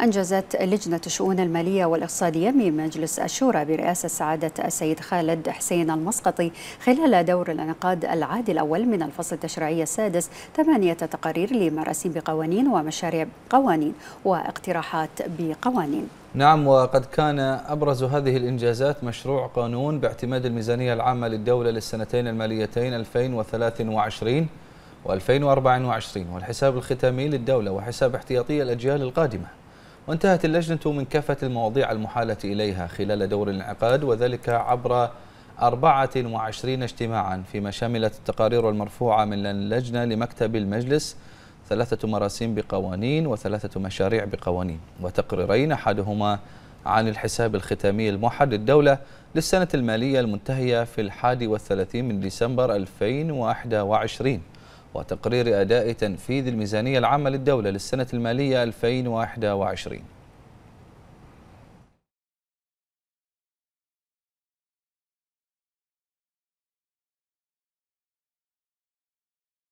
أنجزت لجنة الشؤون المالية والاقتصادية من مجلس الشورى برئاسة سعادة السيد خالد حسين المسقطي خلال دور الانعقاد العادي الأول من الفصل التشريعي السادس ثمانية تقارير لمراسيم بقوانين ومشاريع قوانين واقتراحات بقوانين نعم وقد كان أبرز هذه الإنجازات مشروع قانون باعتماد الميزانية العامة للدولة للسنتين الماليتين 2023 و2024 والحساب الختامي للدولة وحساب احتياطي الأجيال القادمة وانتهت اللجنة من كافة المواضيع المحالة إليها خلال دور الانعقاد وذلك عبر 24 اجتماعا فيما شملت التقارير المرفوعة من اللجنة لمكتب المجلس ثلاثة مراسيم بقوانين وثلاثة مشاريع بقوانين وتقريرين أحدهما عن الحساب الختامي الموحد للدولة للسنة المالية المنتهية في الحادي والثلاثين من ديسمبر 2021 وتقرير أداء تنفيذ الميزانية العامة للدولة للسنة المالية 2021